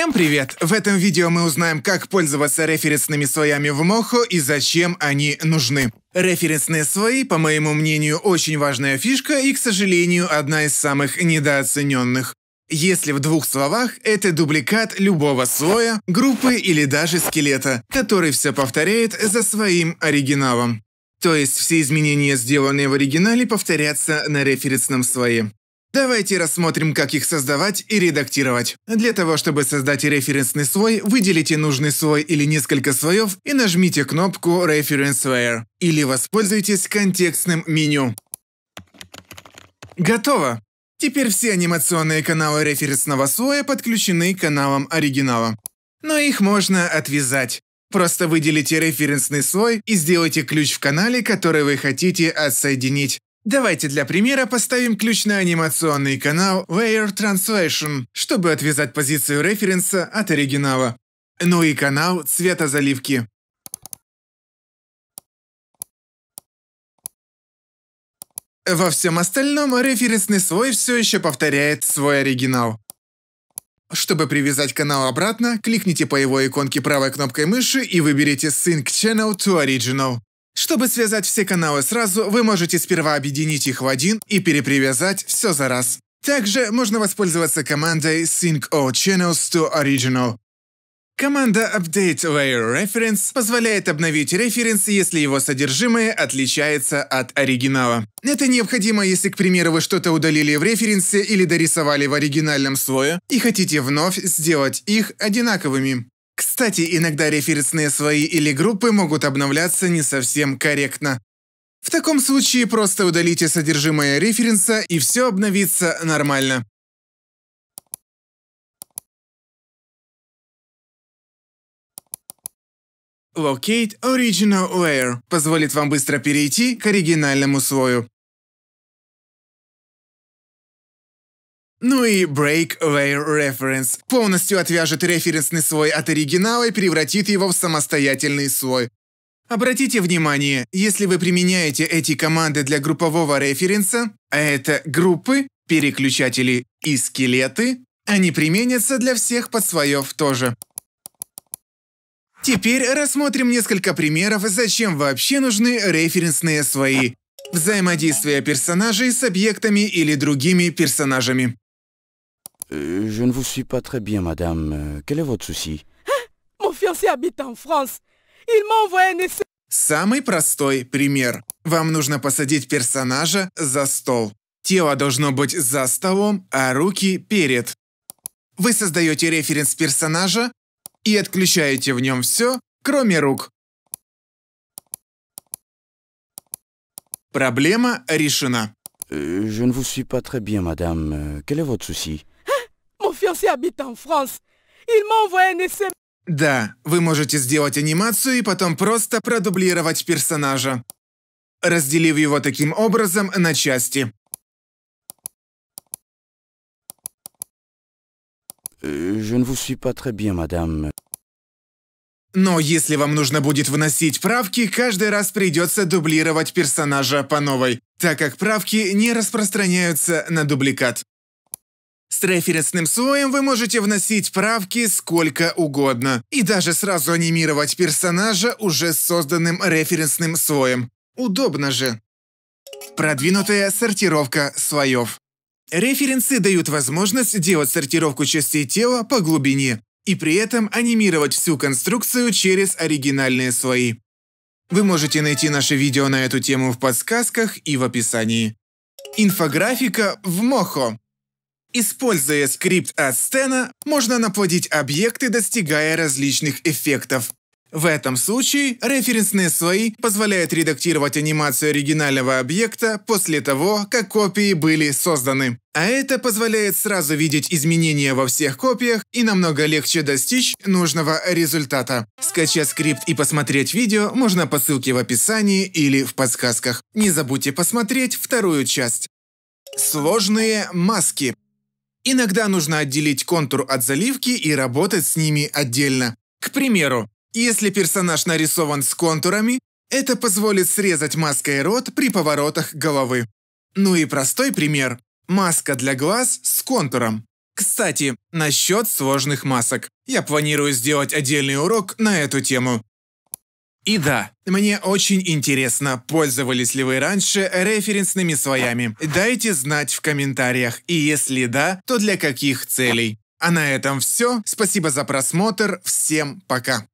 Всем привет! В этом видео мы узнаем, как пользоваться референсными слоями в Мохо и зачем они нужны. Референсные слои, по моему мнению, очень важная фишка и, к сожалению, одна из самых недооцененных. Если в двух словах, это дубликат любого слоя, группы или даже скелета, который все повторяет за своим оригиналом. То есть все изменения, сделанные в оригинале, повторятся на референсном слое. Давайте рассмотрим, как их создавать и редактировать. Для того, чтобы создать референсный слой, выделите нужный слой или несколько слоев и нажмите кнопку Reference Layer. Или воспользуйтесь контекстным меню. Готово! Теперь все анимационные каналы референсного слоя подключены к каналам оригинала. Но их можно отвязать. Просто выделите референсный слой и сделайте ключ в канале, который вы хотите отсоединить. Давайте для примера поставим ключ на анимационный канал Layer Translation, чтобы отвязать позицию референса от оригинала. Ну и канал цвета заливки. Во всем остальном референсный слой все еще повторяет свой оригинал. Чтобы привязать канал обратно, кликните по его иконке правой кнопкой мыши и выберите Sync Channel to Original. Чтобы связать все каналы сразу, вы можете сперва объединить их в один и перепривязать все за раз. Также можно воспользоваться командой Sync All Channels to Original. Команда Update Layer Reference позволяет обновить референс, если его содержимое отличается от оригинала. Это необходимо, если, к примеру, вы что-то удалили в референсе или дорисовали в оригинальном слое и хотите вновь сделать их одинаковыми. Кстати, иногда референсные свои или группы могут обновляться не совсем корректно. В таком случае просто удалите содержимое референса и все обновится нормально. Locate Original Layer позволит вам быстро перейти к оригинальному слою. Ну и Breakaway Reference полностью отвяжет референсный слой от оригинала и превратит его в самостоятельный слой. Обратите внимание, если вы применяете эти команды для группового референса, а это группы, переключатели и скелеты, они применятся для всех подслоев тоже. Теперь рассмотрим несколько примеров, зачем вообще нужны референсные слои. Взаимодействие персонажей с объектами или другими персонажами. Euh, je ne vous suis pas très bien, madame. Euh, quel est votre souci Mon fiancé habite en France. Il m'a envoyé un essai. Самый простой пример. Вам нужно посадить персонажа за стол. Тело должно быть за столом, а руки перед. Вы создаете референс персонажа и отключаете в нем все, кроме рук. Проблема решена. Э, je ne vous suis pas très bien, madame. Э, quel est votre souci Mon fiancé habite en France. Il m'a envoyé un SMS. Да, вы можете сделать анимацию и потом просто продублировать персонажа, разделив его таким образом на части. Э, je ne vous suis pas très bien, madame. Но если вам нужно будет вносить правки, каждый раз придется дублировать персонажа по новой, так как правки не распространяются на дубликат. С референсным слоем вы можете вносить правки сколько угодно, и даже сразу анимировать персонажа уже созданным референсным слоем. Удобно же. Продвинутая сортировка слоев. Референсы дают возможность делать сортировку частей тела по глубине, и при этом анимировать всю конструкцию через оригинальные слои. Вы можете найти наше видео на эту тему в подсказках и в описании. Инфографика в Мохо. Используя скрипт от Стена, можно наплодить объекты, достигая различных эффектов. В этом случае референсные слои позволяют редактировать анимацию оригинального объекта после того, как копии были созданы. А это позволяет сразу видеть изменения во всех копиях и намного легче достичь нужного результата. Скачать скрипт и посмотреть видео можно по ссылке в описании или в подсказках. Не забудьте посмотреть вторую часть. Сложные маски. Иногда нужно отделить контур от заливки и работать с ними отдельно. К примеру, если персонаж нарисован с контурами, это позволит срезать маской рот при поворотах головы. Ну и простой пример. Маска для глаз с контуром. Кстати, насчет сложных масок. Я планирую сделать отдельный урок на эту тему. И да, мне очень интересно, пользовались ли вы раньше референсными слоями. Дайте знать в комментариях, и если да, то для каких целей. А на этом все. Спасибо за просмотр. Всем пока.